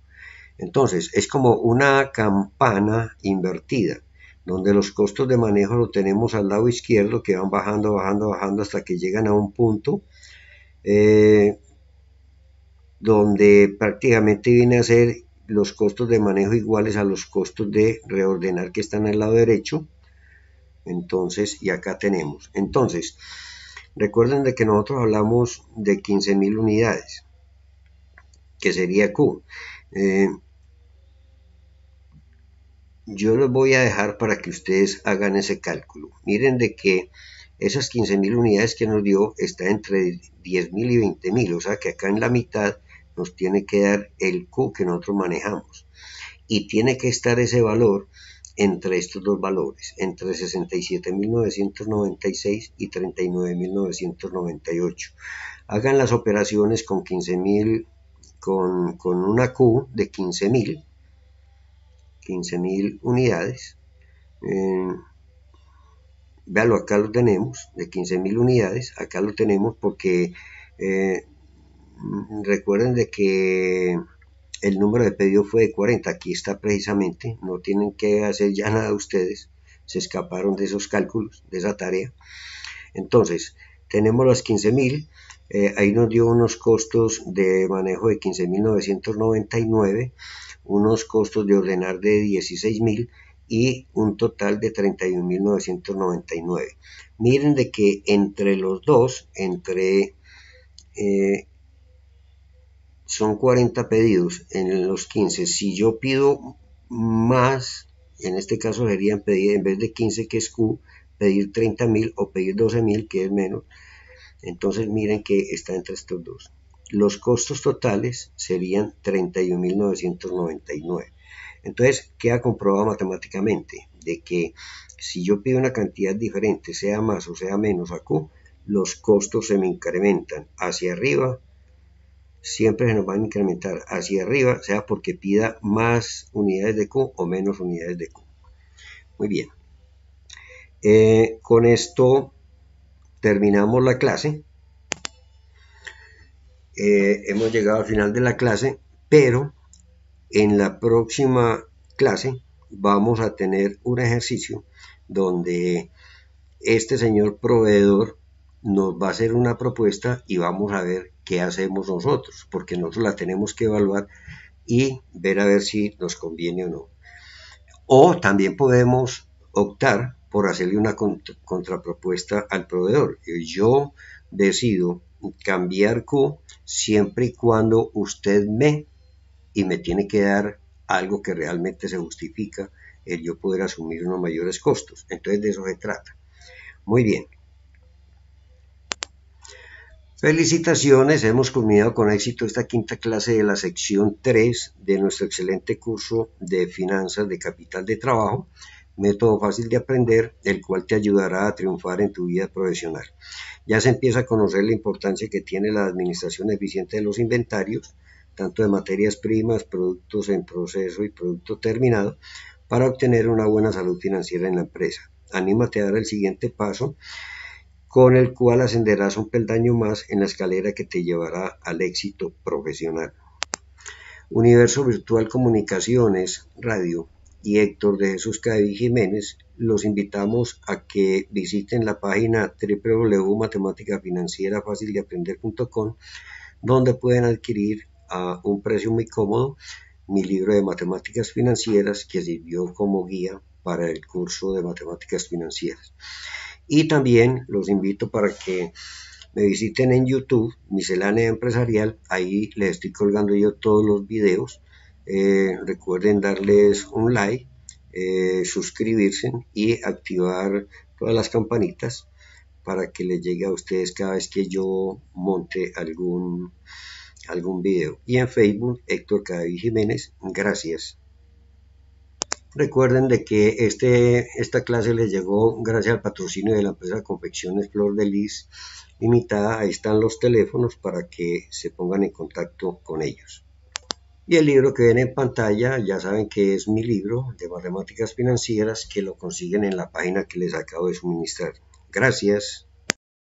Entonces, es como una campana invertida, donde los costos de manejo lo tenemos al lado izquierdo, que van bajando, bajando, bajando hasta que llegan a un punto eh, donde prácticamente viene a ser los costos de manejo iguales a los costos de reordenar que están al lado derecho. Entonces, y acá tenemos. Entonces, recuerden de que nosotros hablamos de 15.000 unidades, que sería Q. Eh, yo los voy a dejar para que ustedes hagan ese cálculo. Miren de que esas 15.000 unidades que nos dio está entre 10.000 y 20.000, o sea que acá en la mitad nos tiene que dar el Q que nosotros manejamos. Y tiene que estar ese valor entre estos dos valores, entre 67.996 y 39.998. Hagan las operaciones con 15.000, con, una Q de 15.000, 15.000 unidades. Eh, Veanlo, acá lo tenemos, de 15.000 unidades, acá lo tenemos porque eh, Mm, recuerden de que el número de pedido fue de 40, aquí está precisamente, no tienen que hacer ya nada ustedes, se escaparon de esos cálculos, de esa tarea. Entonces, tenemos las 15.000, eh, ahí nos dio unos costos de manejo de 15.999, unos costos de ordenar de 16.000 y un total de 31.999. Miren de que entre los dos, entre eh, son 40 pedidos en los 15. Si yo pido más, en este caso serían pedir, en vez de 15 que es Q, pedir 30.000 o pedir 12.000 que es menos. Entonces miren que está entre estos dos. Los costos totales serían 31.999. Entonces queda comprobado matemáticamente de que si yo pido una cantidad diferente, sea más o sea menos a Q, los costos se me incrementan hacia arriba siempre se nos va a incrementar hacia arriba, sea porque pida más unidades de Q o menos unidades de Q. Muy bien. Eh, con esto terminamos la clase. Eh, hemos llegado al final de la clase, pero en la próxima clase vamos a tener un ejercicio donde este señor proveedor nos va a hacer una propuesta y vamos a ver qué hacemos nosotros, porque nosotros la tenemos que evaluar y ver a ver si nos conviene o no. O también podemos optar por hacerle una contrapropuesta al proveedor. Yo decido cambiar co siempre y cuando usted me y me tiene que dar algo que realmente se justifica el yo poder asumir unos mayores costos. Entonces de eso se trata. Muy bien. Felicitaciones, hemos culminado con éxito esta quinta clase de la sección 3 de nuestro excelente curso de finanzas de capital de trabajo, método fácil de aprender, el cual te ayudará a triunfar en tu vida profesional. Ya se empieza a conocer la importancia que tiene la administración eficiente de los inventarios, tanto de materias primas, productos en proceso y producto terminado, para obtener una buena salud financiera en la empresa. Anímate a dar el siguiente paso con el cual ascenderás un peldaño más en la escalera que te llevará al éxito profesional. Universo Virtual Comunicaciones Radio y Héctor de Jesús Caí Jiménez los invitamos a que visiten la página www.matemáticafinancierafácildeaprender.com, donde pueden adquirir a un precio muy cómodo mi libro de matemáticas financieras que sirvió como guía para el curso de matemáticas financieras. Y también los invito para que me visiten en YouTube, Miscelánea Empresarial, ahí les estoy colgando yo todos los videos. Eh, recuerden darles un like, eh, suscribirse y activar todas las campanitas para que les llegue a ustedes cada vez que yo monte algún, algún video. Y en Facebook, Héctor Cadavid Jiménez. Gracias. Recuerden de que este, esta clase les llegó gracias al patrocinio de la empresa confecciones Flor de Lis Limitada. Ahí están los teléfonos para que se pongan en contacto con ellos. Y el libro que ven en pantalla, ya saben que es mi libro de matemáticas financieras que lo consiguen en la página que les acabo de suministrar. Gracias.